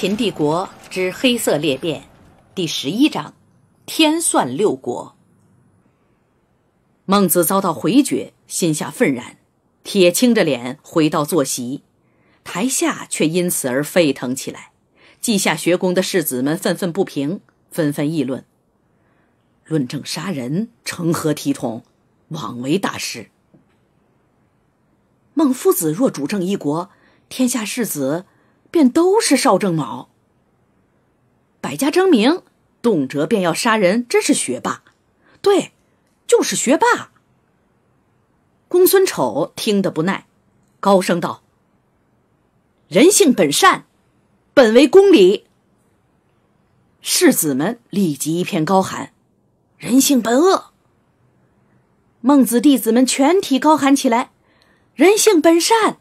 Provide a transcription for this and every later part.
《秦帝国之黑色裂变》第十一章：天算六国。孟子遭到回绝，心下愤然，铁青着脸回到坐席。台下却因此而沸腾起来，稷下学宫的士子们愤愤不平，纷纷议论：论证杀人成何体统，枉为大师。孟夫子若主政一国，天下士子。便都是少正卯，百家争鸣，动辄便要杀人，真是学霸。对，就是学霸。公孙丑听得不耐，高声道：“人性本善，本为公理。”世子们立即一片高喊：“人性本恶。”孟子弟子们全体高喊起来：“人性本善。”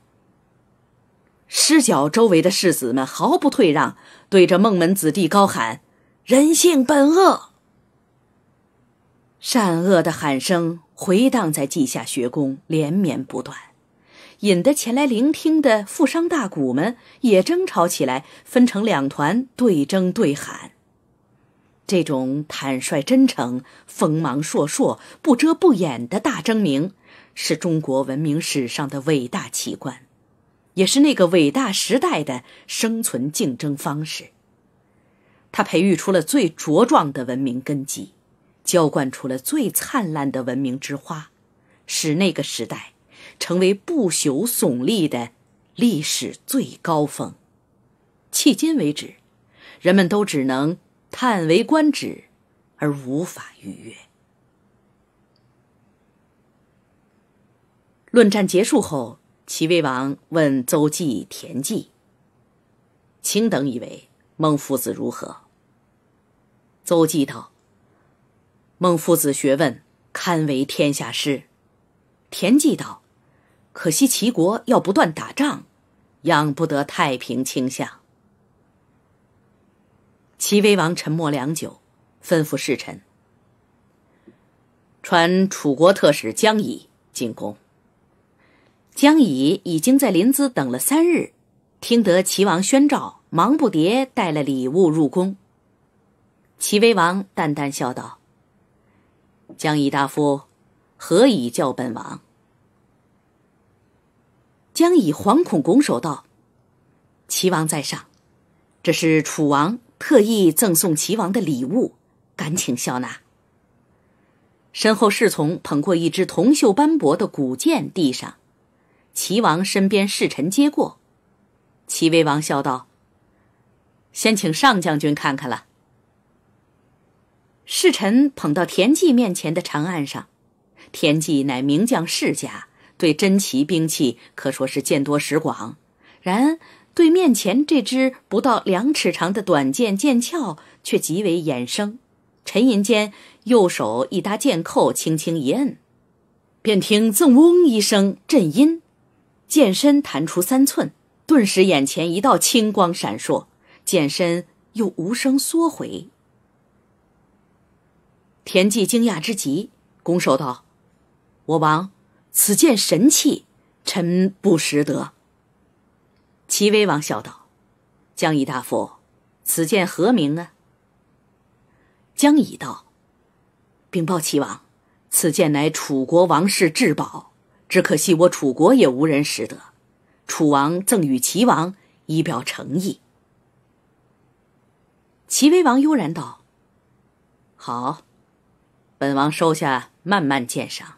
狮脚周围的世子们毫不退让，对着孟门子弟高喊：“人性本恶。”善恶的喊声回荡在稷下学宫，连绵不断，引得前来聆听的富商大贾们也争吵起来，分成两团对争对喊。这种坦率真诚、锋芒烁烁、不遮不掩的大争鸣，是中国文明史上的伟大奇观。也是那个伟大时代的生存竞争方式。它培育出了最茁壮的文明根基，浇灌出了最灿烂的文明之花，使那个时代成为不朽耸立的历史最高峰。迄今为止，人们都只能叹为观止，而无法逾越。论战结束后。齐威王问邹忌、田忌：“卿等以为孟夫子如何？”邹忌道：“孟夫子学问堪为天下师。”田忌道：“可惜齐国要不断打仗，养不得太平倾向。”齐威王沉默良久，吩咐侍臣：“传楚国特使江乙进宫。”江乙已经在临淄等了三日，听得齐王宣召，忙不迭带了礼物入宫。齐威王淡淡笑道：“江乙大夫，何以叫本王？”江乙惶恐拱手道：“齐王在上，这是楚王特意赠送齐王的礼物，敢请笑纳。”身后侍从捧过一只铜锈斑驳的古剑，递上。齐王身边侍臣接过，齐威王笑道：“先请上将军看看了。”侍臣捧到田忌面前的长案上，田忌乃名将世家，对真奇兵器可说是见多识广。然对面前这支不到两尺长的短剑剑鞘，却极为眼生。沉吟间，右手一搭剑扣，轻轻一摁，便听“赠嗡”一声震音。剑身弹出三寸，顿时眼前一道青光闪烁，剑身又无声缩回。田忌惊讶之极，拱手道：“我王，此剑神器，臣不识得。”齐威王笑道：“江乙大夫，此剑何名呢？”江乙道：“禀报齐王，此剑乃楚国王室至宝。”只可惜我楚国也无人识得，楚王赠与齐王以表诚意。齐威王悠然道：“好，本王收下，慢慢鉴赏。”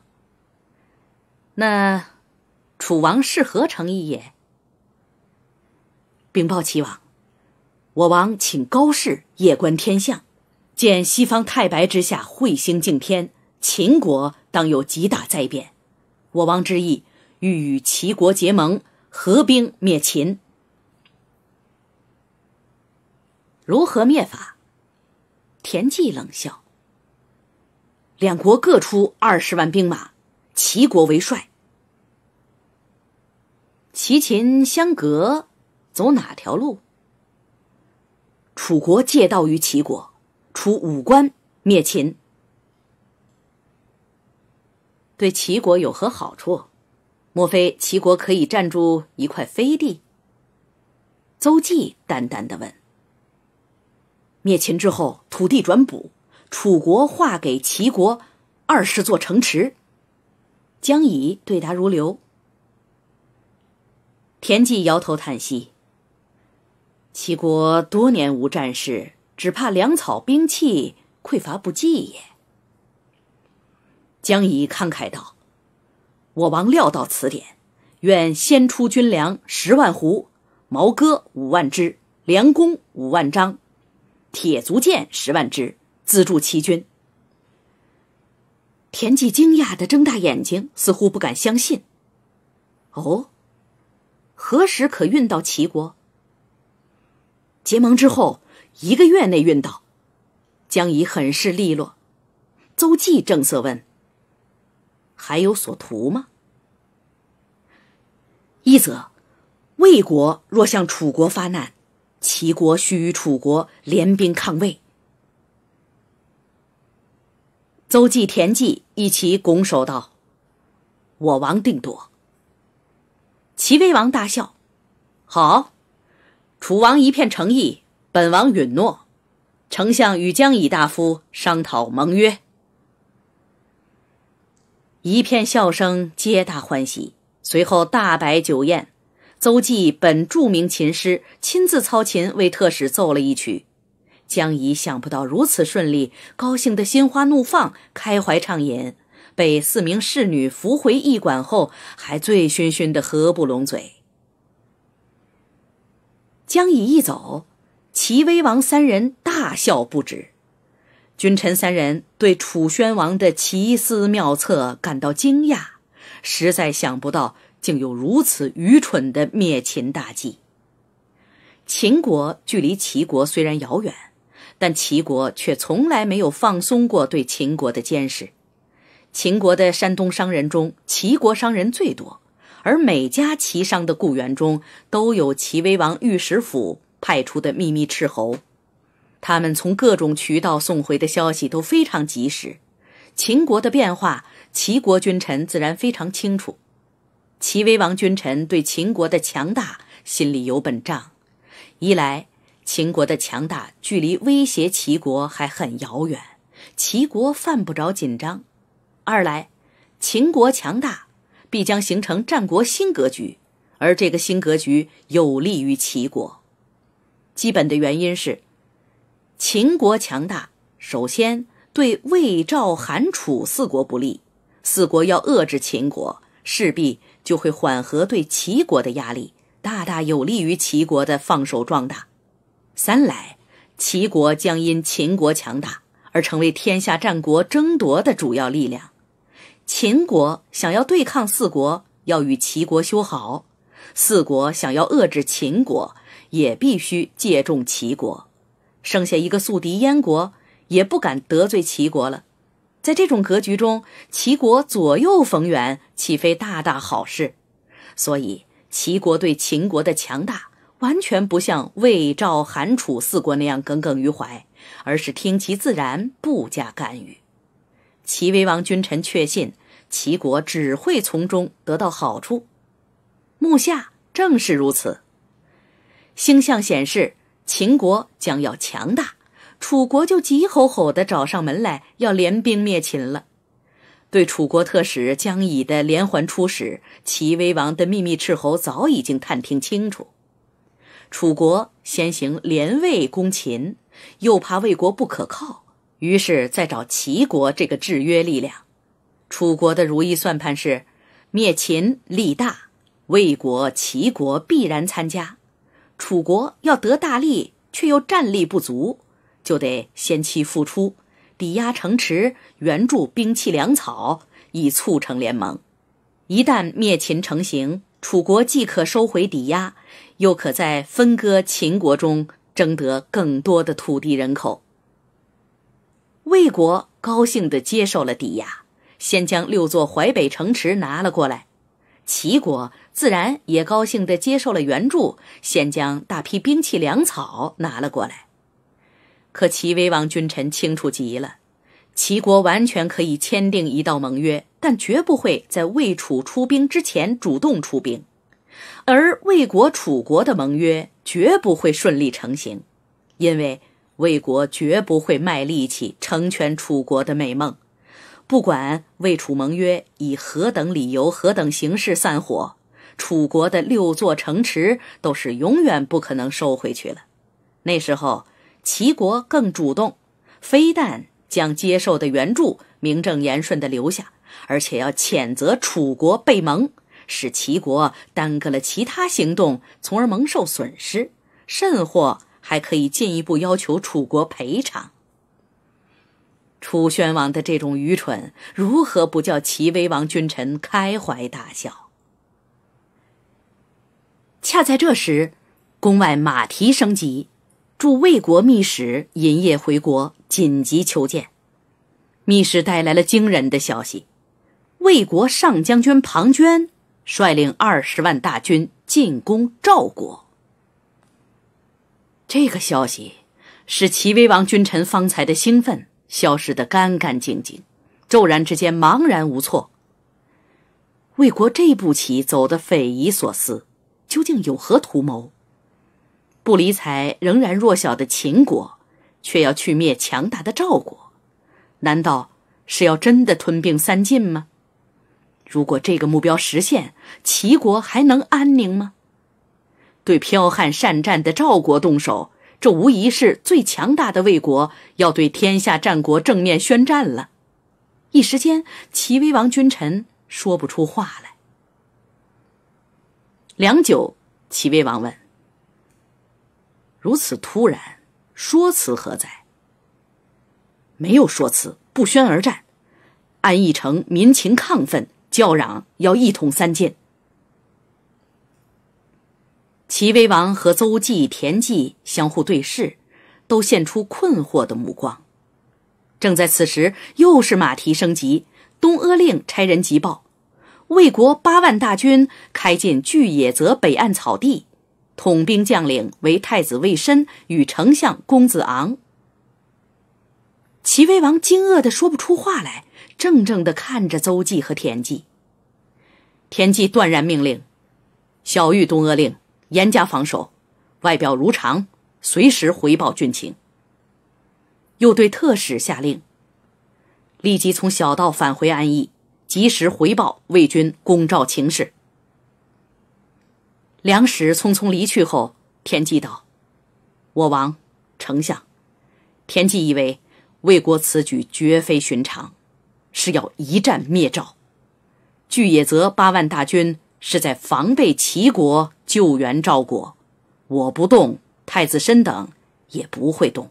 那楚王是何诚意也？禀报齐王，我王请高士夜观天象，见西方太白之下彗星竞天，秦国当有极大灾变。我王之意，欲与齐国结盟，合兵灭秦。如何灭法？田忌冷笑：“两国各出二十万兵马，齐国为帅。齐秦相隔，走哪条路？楚国借道于齐国，出五关灭秦。”对齐国有何好处？莫非齐国可以占住一块飞地？邹忌淡淡的问。灭秦之后，土地转补，楚国划给齐国二十座城池。江仪对答如流。田忌摇头叹息。齐国多年无战事，只怕粮草兵器匮乏不济也。江乙慷慨道：“我王料到此点，愿先出军粮十万斛，毛戈五万支，粮弓五万张，铁足剑十万支，资助齐军。”田忌惊讶的睁大眼睛，似乎不敢相信。“哦，何时可运到齐国？”结盟之后一个月内运到。江乙很是利落。邹忌正色问。还有所图吗？一则，魏国若向楚国发难，齐国需与楚国联兵抗魏。邹忌、田忌一起拱手道：“我王定夺。”齐威王大笑：“好，楚王一片诚意，本王允诺。丞相与江乙大夫商讨盟约。”一片笑声，皆大欢喜。随后大摆酒宴，邹忌本著名琴师，亲自操琴为特使奏了一曲。江仪想不到如此顺利，高兴得心花怒放，开怀畅饮。被四名侍女扶回驿馆后，还醉醺醺的合不拢嘴。江仪一走，齐威王三人大笑不止。君臣三人对楚宣王的奇思妙策感到惊讶，实在想不到竟有如此愚蠢的灭秦大计。秦国距离齐国虽然遥远，但齐国却从来没有放松过对秦国的监视。秦国的山东商人中，齐国商人最多，而每家齐商的雇员中，都有齐威王御史府派出的秘密斥候。他们从各种渠道送回的消息都非常及时，秦国的变化，齐国君臣自然非常清楚。齐威王君臣对秦国的强大心里有本账：一来，秦国的强大距离威胁齐国还很遥远，齐国犯不着紧张；二来，秦国强大必将形成战国新格局，而这个新格局有利于齐国。基本的原因是。秦国强大，首先对魏、赵、韩、楚四国不利；四国要遏制秦国，势必就会缓和对齐国的压力，大大有利于齐国的放手壮大。三来，齐国将因秦国强大而成为天下战国争夺的主要力量。秦国想要对抗四国，要与齐国修好；四国想要遏制秦国，也必须借重齐国。剩下一个宿敌燕国也不敢得罪齐国了，在这种格局中，齐国左右逢源，岂非大大好事？所以，齐国对秦国的强大，完全不像魏、赵、韩、楚四国那样耿耿于怀，而是听其自然，不加干预。齐威王君臣确信，齐国只会从中得到好处。目下正是如此。星象显示。秦国将要强大，楚国就急吼吼地找上门来，要联兵灭秦了。对楚国特使江乙的连环出使，齐威王的秘密斥候早已经探听清楚。楚国先行联魏攻秦，又怕魏国不可靠，于是再找齐国这个制约力量。楚国的如意算盘是，灭秦利大，魏国、齐国必然参加。楚国要得大利，却又战力不足，就得先期付出，抵押城池，援助兵器粮草，以促成联盟。一旦灭秦成型，楚国既可收回抵押，又可在分割秦国中争得更多的土地人口。魏国高兴地接受了抵押，先将六座淮北城池拿了过来。齐国自然也高兴地接受了援助，先将大批兵器粮草拿了过来。可齐威王君臣清楚极了，齐国完全可以签订一道盟约，但绝不会在魏楚出兵之前主动出兵，而魏国楚国的盟约绝不会顺利成型，因为魏国绝不会卖力气成全楚国的美梦。不管魏楚盟约以何等理由、何等形式散伙，楚国的六座城池都是永远不可能收回去了。那时候，齐国更主动，非但将接受的援助名正言顺地留下，而且要谴责楚国背盟，使齐国耽搁了其他行动，从而蒙受损失，甚或还可以进一步要求楚国赔偿。楚宣王的这种愚蠢，如何不叫齐威王君臣开怀大笑？恰在这时，宫外马蹄声急，驻魏国密使夤夜回国，紧急求见。密使带来了惊人的消息：魏国上将军庞涓率领二十万大军进攻赵国。这个消息使齐威王君臣方才的兴奋。消失的干干净净，骤然之间茫然无措。魏国这步棋走得匪夷所思，究竟有何图谋？不理睬仍然弱小的秦国，却要去灭强大的赵国，难道是要真的吞并三晋吗？如果这个目标实现，齐国还能安宁吗？对剽悍善战的赵国动手。这无疑是最强大的魏国要对天下战国正面宣战了，一时间，齐威王君臣说不出话来。良久，齐威王问：“如此突然，说辞何在？”“没有说辞，不宣而战，安邑城民情亢奋，叫嚷要一统三晋。”齐威王和邹忌、田忌相互对视，都现出困惑的目光。正在此时，又是马蹄声急，东阿令差人急报：魏国八万大军开进巨野泽北岸草地，统兵将领为太子魏申与丞相公子昂。齐威王惊愕的说不出话来，怔怔的看着邹忌和田忌。田忌断然命令：“小玉，东阿令。”严加防守，外表如常，随时回报军情。又对特使下令：立即从小道返回安邑，及时回报魏军攻赵情势。梁使匆匆离去后，田忌道：“我王，丞相。”田忌以为魏国此举绝非寻常，是要一战灭赵。巨野泽八万大军。是在防备齐国救援赵国，我不动，太子申等也不会动。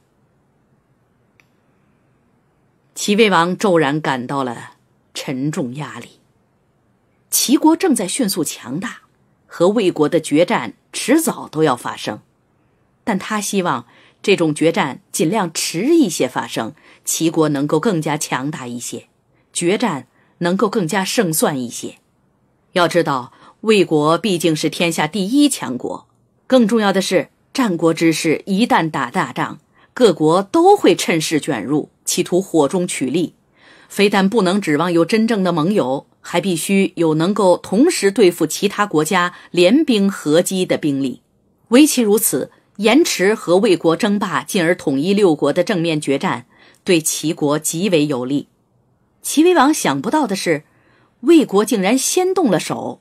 齐威王骤然感到了沉重压力。齐国正在迅速强大，和魏国的决战迟早都要发生，但他希望这种决战尽量迟一些发生，齐国能够更加强大一些，决战能够更加胜算一些。要知道。魏国毕竟是天下第一强国，更重要的是，战国之势一旦打大仗，各国都会趁势卷入，企图火中取栗。非但不能指望有真正的盟友，还必须有能够同时对付其他国家、联兵合击的兵力。唯其如此，延迟和魏国争霸，进而统一六国的正面决战，对齐国极为有利。齐威王想不到的是，魏国竟然先动了手。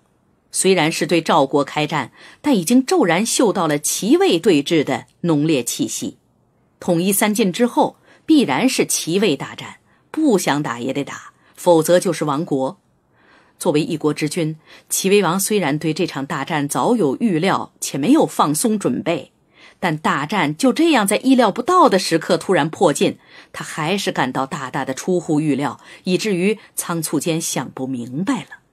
虽然是对赵国开战，但已经骤然嗅到了齐魏对峙的浓烈气息。统一三晋之后，必然是齐魏大战，不想打也得打，否则就是亡国。作为一国之君，齐威王虽然对这场大战早有预料，且没有放松准备，但大战就这样在意料不到的时刻突然迫近，他还是感到大大的出乎预料，以至于仓促间想不明白了。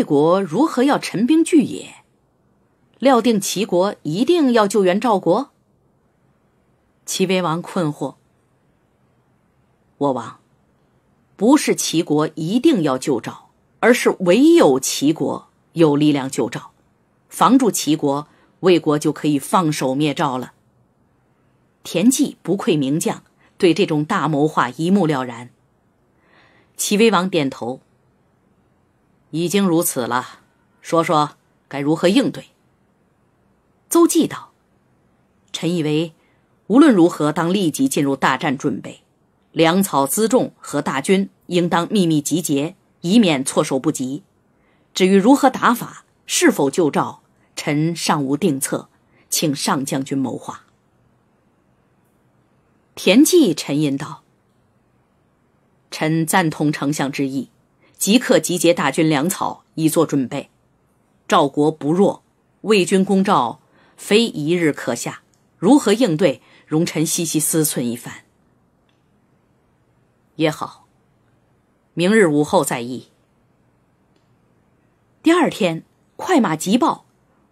魏国如何要陈兵拒也？料定齐国一定要救援赵国。齐威王困惑：“我王，不是齐国一定要救赵，而是唯有齐国有力量救赵，防住齐国，魏国就可以放手灭赵了。”田忌不愧名将，对这种大谋划一目了然。齐威王点头。已经如此了，说说该如何应对。邹忌道：“臣以为，无论如何，当立即进入大战准备。粮草辎重和大军应当秘密集结，以免措手不及。至于如何打法，是否救赵，臣尚无定策，请上将军谋划。”田忌沉吟道：“臣赞同丞相之意。”即刻集结大军粮草，以作准备。赵国不弱，魏军攻赵，非一日可下。如何应对？容臣细细思忖一番。也好，明日午后再议。第二天，快马急报，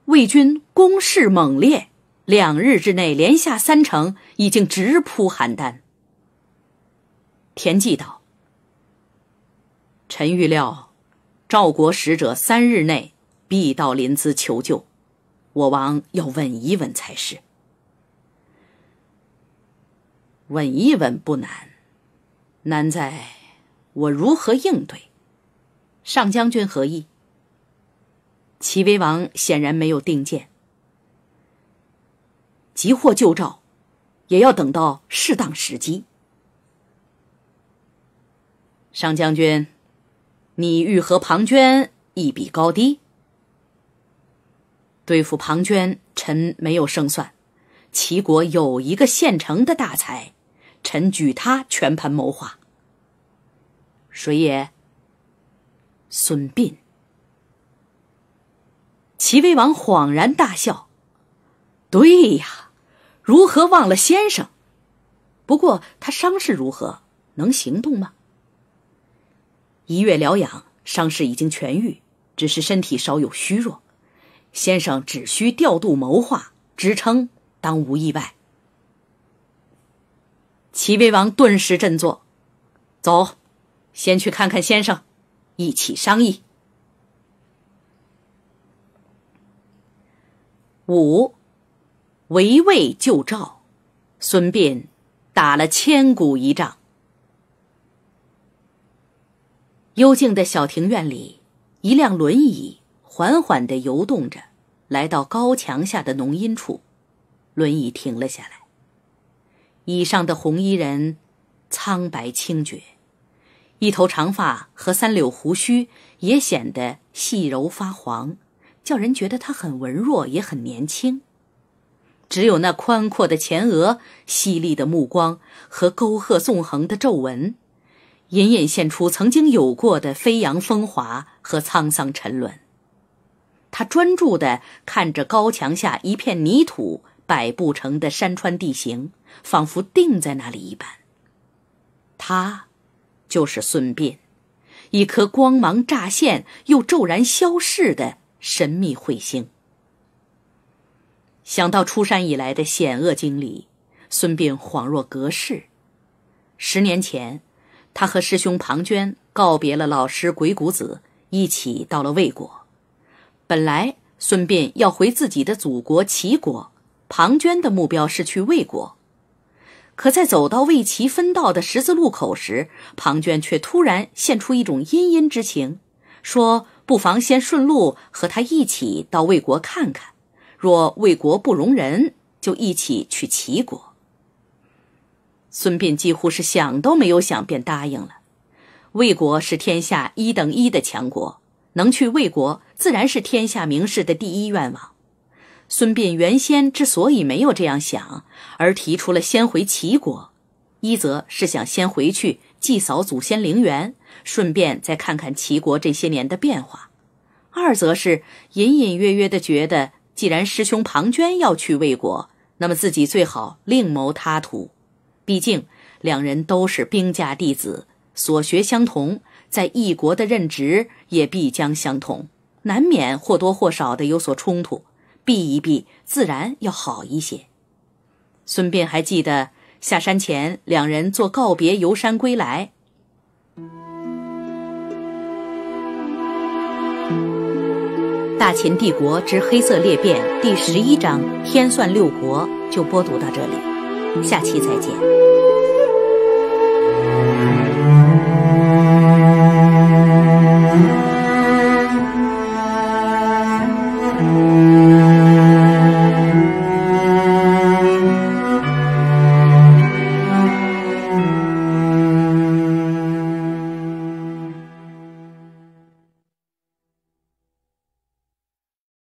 魏军攻势猛烈，两日之内连下三城，已经直扑邯郸。田忌道。臣预料，赵国使者三日内必到临淄求救，我王要稳一稳才是。稳一稳不难，难在我如何应对。上将军何意？齐威王显然没有定见。急获救赵，也要等到适当时机。上将军。你欲和庞涓一比高低？对付庞涓，臣没有胜算。齐国有一个现成的大才，臣举他全盘谋划。谁也？孙膑。齐威王恍然大笑：“对呀，如何忘了先生？不过他伤势如何，能行动吗？”一月疗养，伤势已经痊愈，只是身体稍有虚弱。先生只需调度谋划，支撑当无意外。齐威王顿时振作，走，先去看看先生，一起商议。五，围魏救赵，孙膑打了千古一仗。幽静的小庭院里，一辆轮椅缓缓地游动着，来到高墙下的浓荫处，轮椅停了下来。椅上的红衣人苍白清绝，一头长发和三绺胡须也显得细柔发黄，叫人觉得他很文弱也很年轻。只有那宽阔的前额、犀利的目光和沟壑纵横的皱纹。隐隐现出曾经有过的飞扬风华和沧桑沉沦。他专注地看着高墙下一片泥土摆布成的山川地形，仿佛定在那里一般。他，就是孙膑，一颗光芒乍现又骤然消逝的神秘彗星。想到出山以来的险恶经历，孙膑恍若隔世。十年前。他和师兄庞涓告别了老师鬼谷子，一起到了魏国。本来孙膑要回自己的祖国齐国，庞涓的目标是去魏国。可在走到魏齐分道的十字路口时，庞涓却突然现出一种殷殷之情，说：“不妨先顺路和他一起到魏国看看，若魏国不容人，就一起去齐国。”孙膑几乎是想都没有想便答应了。魏国是天下一等一的强国，能去魏国自然是天下名士的第一愿望。孙膑原先之所以没有这样想，而提出了先回齐国，一则是想先回去祭扫祖先陵园，顺便再看看齐国这些年的变化；二则是隐隐约约的觉得，既然师兄庞涓要去魏国，那么自己最好另谋他途。毕竟，两人都是兵家弟子，所学相同，在异国的任职也必将相同，难免或多或少的有所冲突，避一避自然要好一些。孙膑还记得下山前两人做告别游山归来。《大秦帝国之黑色裂变》第十一章《天算六国》就播读到这里。下期再见。